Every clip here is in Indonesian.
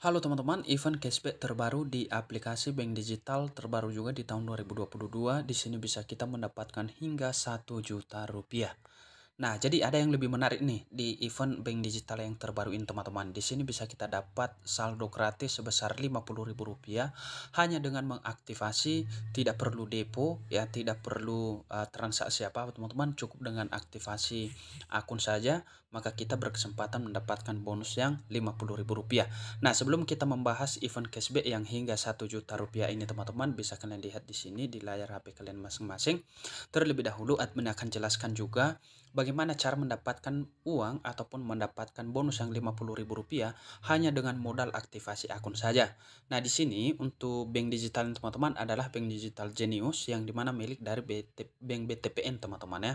Halo teman-teman, event cashback terbaru di aplikasi bank digital terbaru juga di tahun 2022. Di sini bisa kita mendapatkan hingga 1 juta rupiah. Nah, jadi ada yang lebih menarik nih di event bank digital yang terbaru ini teman-teman. Di sini bisa kita dapat saldo gratis sebesar ribu rupiah hanya dengan mengaktifasi tidak perlu depo ya, tidak perlu uh, transaksi apa teman-teman, cukup dengan aktivasi akun saja maka kita berkesempatan mendapatkan bonus yang Rp50.000. Nah, sebelum kita membahas event cashback yang hingga satu juta rupiah ini teman-teman, bisa kalian lihat di sini di layar HP kalian masing-masing. Terlebih dahulu admin akan jelaskan juga bagaimana cara mendapatkan uang ataupun mendapatkan bonus yang Rp50.000 hanya dengan modal aktivasi akun saja. Nah, di sini untuk bank digital teman-teman adalah bank digital Genius yang dimana milik dari BT, bank BTPN teman-teman ya.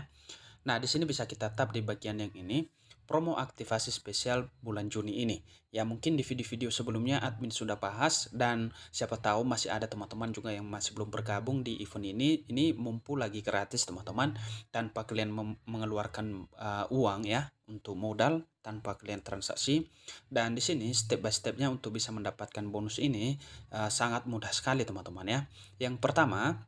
Nah, di sini bisa kita tap di bagian yang ini promo aktivasi spesial bulan Juni ini. Ya mungkin di video-video sebelumnya admin sudah bahas dan siapa tahu masih ada teman-teman juga yang masih belum bergabung di event ini. Ini mumpul lagi gratis teman-teman tanpa kalian mengeluarkan uh, uang ya untuk modal tanpa kalian transaksi. Dan di sini step by stepnya untuk bisa mendapatkan bonus ini uh, sangat mudah sekali teman-teman ya. Yang pertama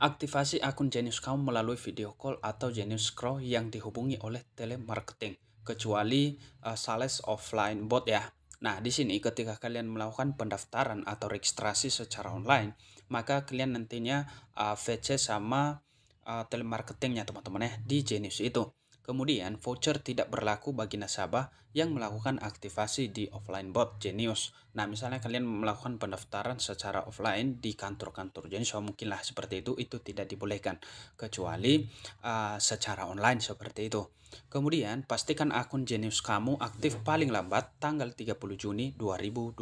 Aktivasi akun Genius kamu melalui video call atau Genius Scroll yang dihubungi oleh telemarketing, kecuali uh, sales offline bot ya. Nah, di sini ketika kalian melakukan pendaftaran atau registrasi secara online, maka kalian nantinya uh, VC sama uh, telemarketingnya teman-teman ya di Genius itu. Kemudian, voucher tidak berlaku bagi nasabah yang melakukan aktivasi di offline bot Genius. Nah, misalnya kalian melakukan pendaftaran secara offline di kantor-kantor Genius, so mungkinlah seperti itu, itu tidak dibolehkan. Kecuali uh, secara online seperti itu. Kemudian, pastikan akun Genius kamu aktif paling lambat tanggal 30 Juni 2022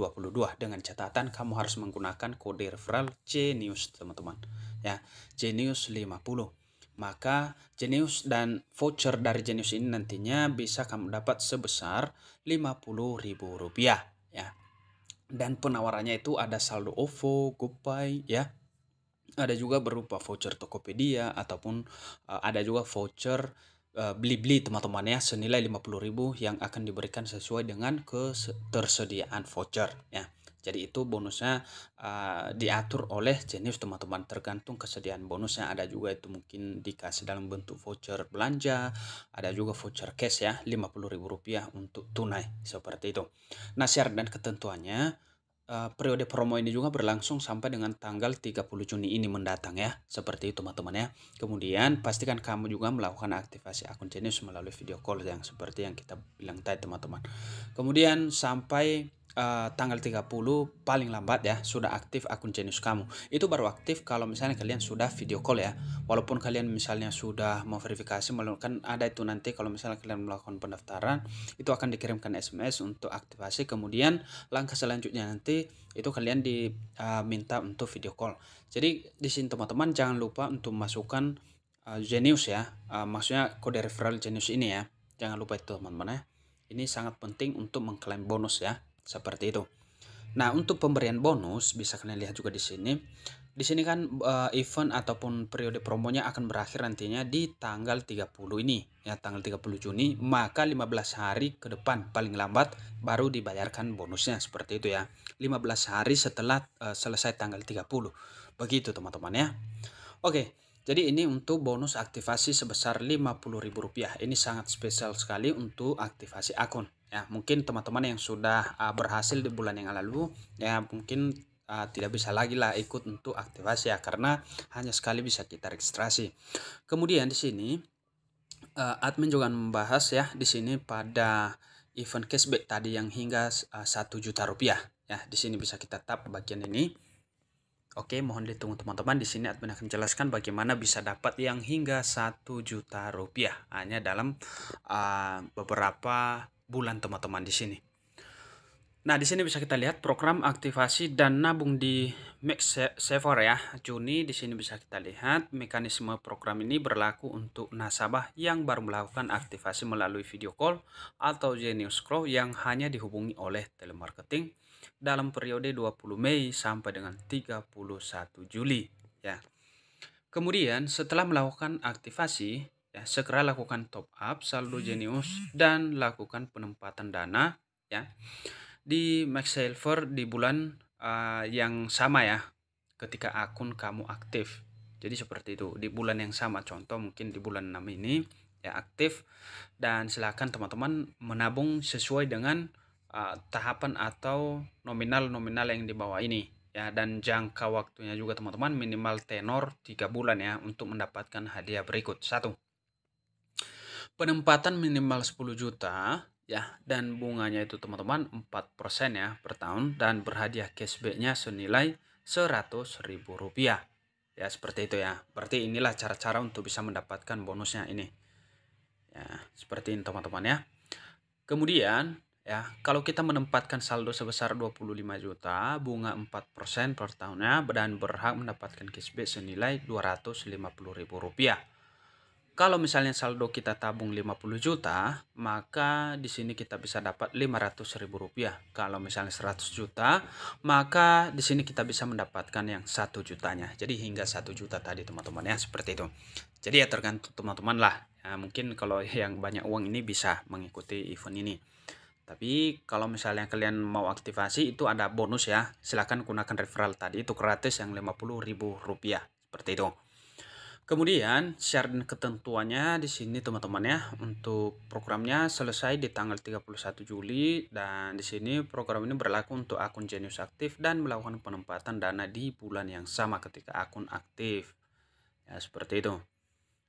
dengan catatan kamu harus menggunakan kode referral Genius, teman-teman. Ya, Genius 50. Maka jenius dan voucher dari jenius ini nantinya bisa kamu dapat sebesar Rp50.000 ya. Dan penawarannya itu ada saldo OVO, GoPay ya. Ada juga berupa voucher Tokopedia ataupun uh, ada juga voucher eh, beli-beli uh, teman-teman ya senilai 50.000 yang akan diberikan sesuai dengan ketersediaan voucher ya. Jadi itu bonusnya uh, diatur oleh jenis teman-teman tergantung kesediaan bonusnya ada juga itu mungkin dikasih dalam bentuk voucher belanja, ada juga voucher cash ya Rp50.000 untuk tunai seperti itu. Nah syarat dan ketentuannya uh, periode promo ini juga berlangsung sampai dengan tanggal 30 Juni ini mendatang ya. Seperti itu teman-teman ya. Kemudian pastikan kamu juga melakukan aktivasi akun jenis melalui video call yang seperti yang kita bilang tadi teman-teman. Kemudian sampai uh, tanggal 30 paling lambat ya sudah aktif akun Genius kamu. Itu baru aktif kalau misalnya kalian sudah video call ya. Walaupun kalian misalnya sudah mau verifikasi melakukan ada itu nanti kalau misalnya kalian melakukan pendaftaran itu akan dikirimkan SMS untuk aktivasi. Kemudian langkah selanjutnya nanti itu kalian diminta eh, uh, untuk video call. Jadi di sini teman-teman jangan lupa untuk masukkan uh, Genius ya. Uh, maksudnya kode referral Genius ini ya. Jangan lupa itu teman-teman ya. Ini sangat penting untuk mengklaim bonus ya. Seperti itu. Nah, untuk pemberian bonus bisa kalian lihat juga di sini. Di sini kan uh, event ataupun periode promonya akan berakhir nantinya di tanggal 30 ini, ya tanggal 30 Juni, maka 15 hari ke depan paling lambat baru dibayarkan bonusnya seperti itu ya. 15 hari setelah uh, selesai tanggal 30. Begitu teman-teman ya. Oke, jadi ini untuk bonus aktivasi sebesar Rp50.000. Ini sangat spesial sekali untuk aktivasi akun ya mungkin teman-teman yang sudah uh, berhasil di bulan yang lalu ya mungkin uh, tidak bisa lagi lah ikut untuk aktivasi ya karena hanya sekali bisa kita registrasi kemudian di sini uh, admin juga membahas ya di sini pada event cashback tadi yang hingga satu juta rupiah ya di sini bisa kita tap bagian ini Oke, mohon ditunggu teman-teman. Di sini admin akan jelaskan bagaimana bisa dapat yang hingga satu juta rupiah hanya dalam uh, beberapa bulan teman-teman di sini. Nah, di sini bisa kita lihat program aktivasi dan nabung di Max Saver ya, Juni. Di sini bisa kita lihat mekanisme program ini berlaku untuk nasabah yang baru melakukan aktivasi melalui video call atau Genius Crow yang hanya dihubungi oleh telemarketing dalam periode 20 Mei sampai dengan 31 Juli ya. Kemudian setelah melakukan aktivasi, ya segera lakukan top up saldo hmm. Genius dan lakukan penempatan dana ya di Max Silver di bulan uh, yang sama ya ketika akun kamu aktif jadi seperti itu di bulan yang sama contoh mungkin di bulan 6 ini ya aktif dan silakan teman-teman menabung sesuai dengan uh, tahapan atau nominal-nominal yang di bawah ini ya dan jangka waktunya juga teman-teman minimal tenor 3 bulan ya untuk mendapatkan hadiah berikut satu penempatan minimal 10 juta ya dan bunganya itu teman-teman 4% ya per tahun dan berhadiah cashbacknya senilai ribu rupiah, ya seperti itu ya berarti inilah cara-cara untuk bisa mendapatkan bonusnya ini ya seperti ini teman-teman ya kemudian ya kalau kita menempatkan saldo sebesar 25 juta bunga 4% per tahunnya dan berhak mendapatkan cashback senilai ribu rupiah. Kalau misalnya saldo kita tabung 50 juta, maka di sini kita bisa dapat 500 ribu rupiah. Kalau misalnya 100 juta, maka di sini kita bisa mendapatkan yang 1 jutanya. Jadi hingga 1 juta tadi teman-teman ya, seperti itu. Jadi ya tergantung teman-teman lah. Ya, mungkin kalau yang banyak uang ini bisa mengikuti event ini. Tapi kalau misalnya kalian mau aktivasi itu ada bonus ya. Silahkan gunakan referral tadi itu gratis yang 50 ribu rupiah. Seperti itu. Kemudian share dan ketentuannya di sini teman-teman ya. Untuk programnya selesai di tanggal 31 Juli dan di sini program ini berlaku untuk akun Genius aktif dan melakukan penempatan dana di bulan yang sama ketika akun aktif. Ya, seperti itu.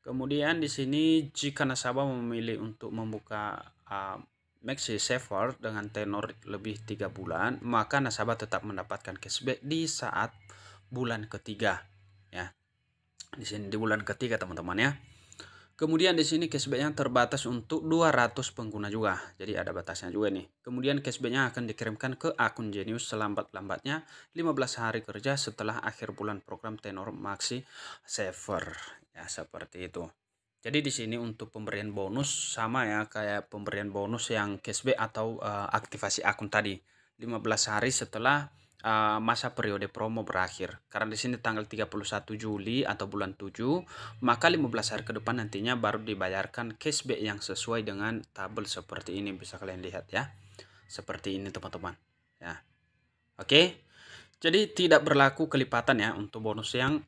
Kemudian di sini jika nasabah memilih untuk membuka uh, Maxi Saver dengan tenor lebih tiga bulan, maka nasabah tetap mendapatkan cashback di saat bulan ketiga, ya di sini di bulan ketiga teman-teman ya. Kemudian di sini cashbacknya terbatas untuk 200 pengguna juga. Jadi ada batasnya juga nih. Kemudian cashbacknya akan dikirimkan ke akun Genius selambat-lambatnya 15 hari kerja setelah akhir bulan program tenor maxi saver. Ya seperti itu. Jadi di sini untuk pemberian bonus sama ya kayak pemberian bonus yang cashback atau uh, aktivasi akun tadi. 15 hari setelah Eh, masa periode promo berakhir. Karena di sini tanggal 31 Juli atau bulan 7, maka 15 hari ke depan nantinya baru dibayarkan cashback yang sesuai dengan tabel seperti ini bisa kalian lihat ya. Seperti ini teman-teman. Ya. Oke. Jadi tidak berlaku kelipatan ya untuk bonus yang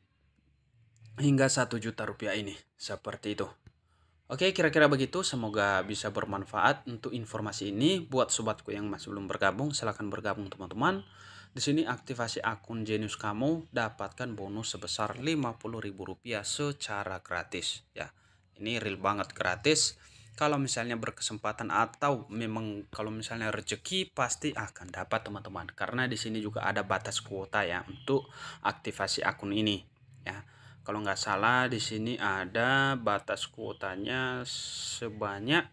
hingga 1 juta rupiah ini. Seperti itu. Oke, kira-kira begitu. Semoga bisa bermanfaat untuk informasi ini. Buat sobatku yang masih belum bergabung, silahkan bergabung teman-teman. Di sini aktivasi akun Genius kamu dapatkan bonus sebesar Rp50.000 secara gratis ya. Ini real banget gratis. Kalau misalnya berkesempatan atau memang kalau misalnya rezeki pasti akan dapat teman-teman karena di sini juga ada batas kuota ya untuk aktivasi akun ini ya. Kalau nggak salah di sini ada batas kuotanya sebanyak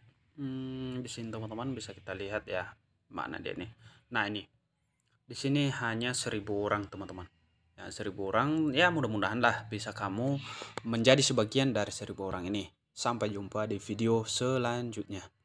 hmm, di sini teman-teman bisa kita lihat ya mana dia nih. Nah ini di sini hanya seribu orang teman-teman ya seribu orang ya mudah-mudahan lah bisa kamu menjadi sebagian dari seribu orang ini sampai jumpa di video selanjutnya